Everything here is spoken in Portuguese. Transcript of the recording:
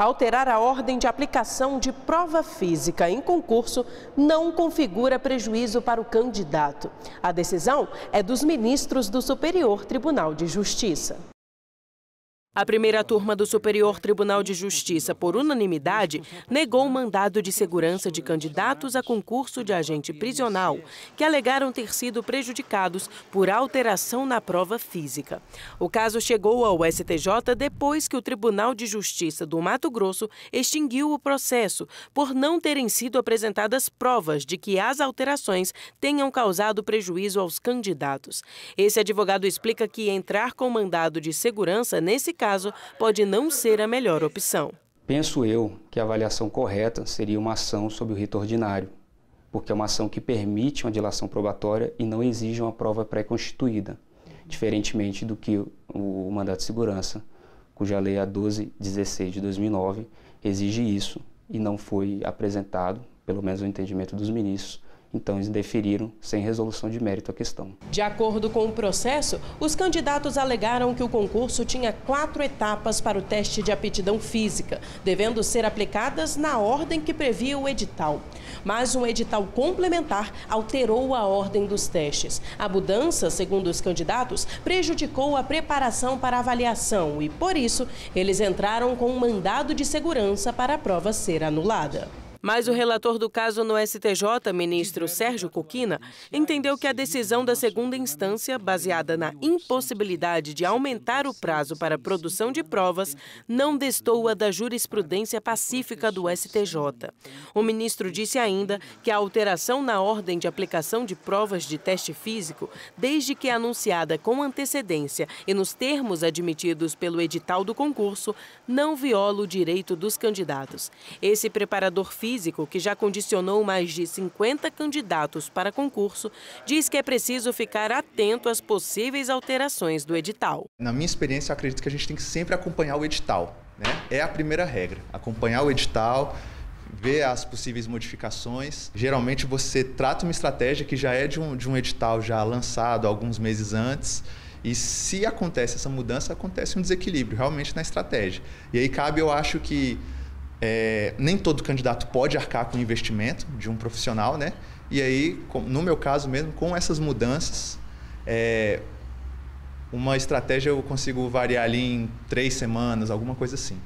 alterar a ordem de aplicação de prova física em concurso não configura prejuízo para o candidato. A decisão é dos ministros do Superior Tribunal de Justiça. A primeira turma do Superior Tribunal de Justiça, por unanimidade, negou o mandado de segurança de candidatos a concurso de agente prisional, que alegaram ter sido prejudicados por alteração na prova física. O caso chegou ao STJ depois que o Tribunal de Justiça do Mato Grosso extinguiu o processo por não terem sido apresentadas provas de que as alterações tenham causado prejuízo aos candidatos. Esse advogado explica que entrar com mandado de segurança nesse caso, pode não ser a melhor opção. Penso eu que a avaliação correta seria uma ação sob o rito ordinário, porque é uma ação que permite uma dilação probatória e não exige uma prova pré-constituída, diferentemente do que o mandato de segurança, cuja lei a 1216 de 2009 exige isso e não foi apresentado, pelo menos no entendimento dos ministros, então eles deferiram sem resolução de mérito a questão. De acordo com o processo, os candidatos alegaram que o concurso tinha quatro etapas para o teste de aptidão física, devendo ser aplicadas na ordem que previa o edital. Mas um edital complementar alterou a ordem dos testes. A mudança, segundo os candidatos, prejudicou a preparação para a avaliação e, por isso, eles entraram com um mandado de segurança para a prova ser anulada. Mas o relator do caso no STJ, ministro Sérgio Coquina, entendeu que a decisão da segunda instância, baseada na impossibilidade de aumentar o prazo para a produção de provas, não destoa da jurisprudência pacífica do STJ. O ministro disse ainda que a alteração na ordem de aplicação de provas de teste físico, desde que anunciada com antecedência e nos termos admitidos pelo edital do concurso, não viola o direito dos candidatos. Esse preparador físico físico, que já condicionou mais de 50 candidatos para concurso, diz que é preciso ficar atento às possíveis alterações do edital. Na minha experiência, acredito que a gente tem que sempre acompanhar o edital. Né? É a primeira regra, acompanhar o edital, ver as possíveis modificações. Geralmente você trata uma estratégia que já é de um, de um edital já lançado alguns meses antes. E se acontece essa mudança, acontece um desequilíbrio realmente na estratégia. E aí cabe, eu acho que é, nem todo candidato pode arcar com o investimento de um profissional, né? E aí, no meu caso mesmo, com essas mudanças, é, uma estratégia eu consigo variar ali em três semanas, alguma coisa assim.